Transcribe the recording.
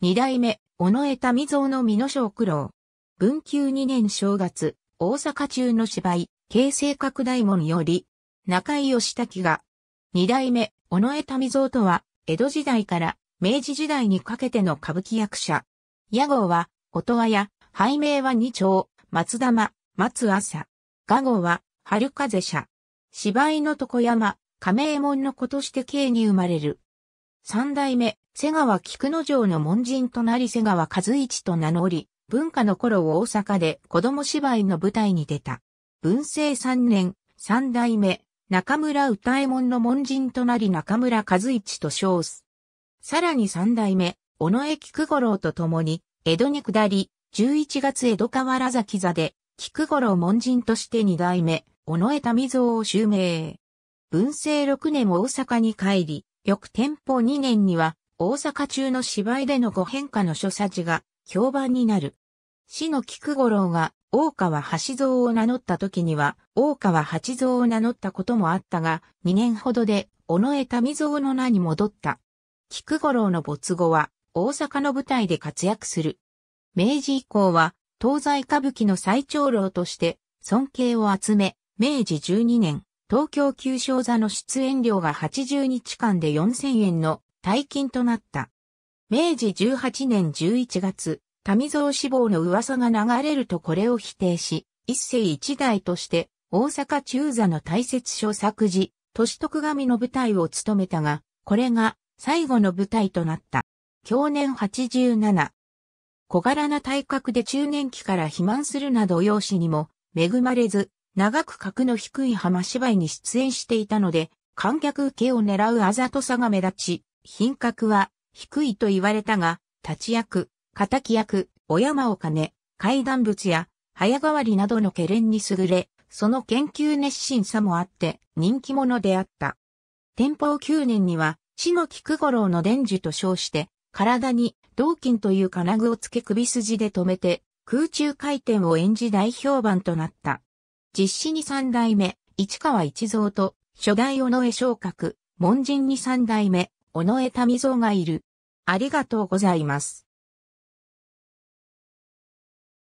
二代目、尾上民蔵の美濃小九郎。文久二年正月、大阪中の芝居、形成拡大門より、中井義滝が、二代目、尾上民蔵とは、江戸時代から明治時代にかけての歌舞伎役者。屋号は、音羽や、拝名は二丁、松玉、松朝。画号は、春風社。芝居の床山、亀右衛門の子として慶に生まれる。三代目、瀬川菊之丞の門人となり瀬川和一と名乗り、文化の頃を大阪で子供芝居の舞台に出た。文政三年、三代目、中村歌右衛門の門人となり中村和一と称す。さらに三代目、尾上菊五郎と共に、江戸に下り、11月江戸河原崎座で、菊五郎門人として二代目、尾上民蔵を襲名。文政六年も大阪に帰り、翌天保2年には、大阪中の芝居でのご変化の所作字が評判になる。死の菊五郎が大川八蔵を名乗った時には、大川八蔵を名乗ったこともあったが、2年ほどで、尾上民蔵の名に戻った。菊五郎の没後は、大阪の舞台で活躍する。明治以降は、東西歌舞伎の最長老として、尊敬を集め、明治12年、東京旧商座の出演料が80日間で4000円の大金となった。明治18年11月、民蔵志望の噂が流れるとこれを否定し、一世一代として大阪中座の大切書作時、都市徳神の舞台を務めたが、これが最後の舞台となった。去年87。小柄な体格で中年期から肥満するなど容姿にも恵まれず、長く格の低い浜芝居に出演していたので、観客受けを狙うあざとさが目立ち、品格は低いと言われたが、立ち役、敵役、お山を金、階段物や、早変わりなどの懸念に優れ、その研究熱心さもあって人気者であった。天保9年には、死の菊五郎の伝授と称して、体に銅筋という金具をつけ首筋で止めて、空中回転を演じ大評判となった。実施に三代目、市川一蔵と、初代尾上昇格、門人に三代目、尾上民蔵がいる。ありがとうございます。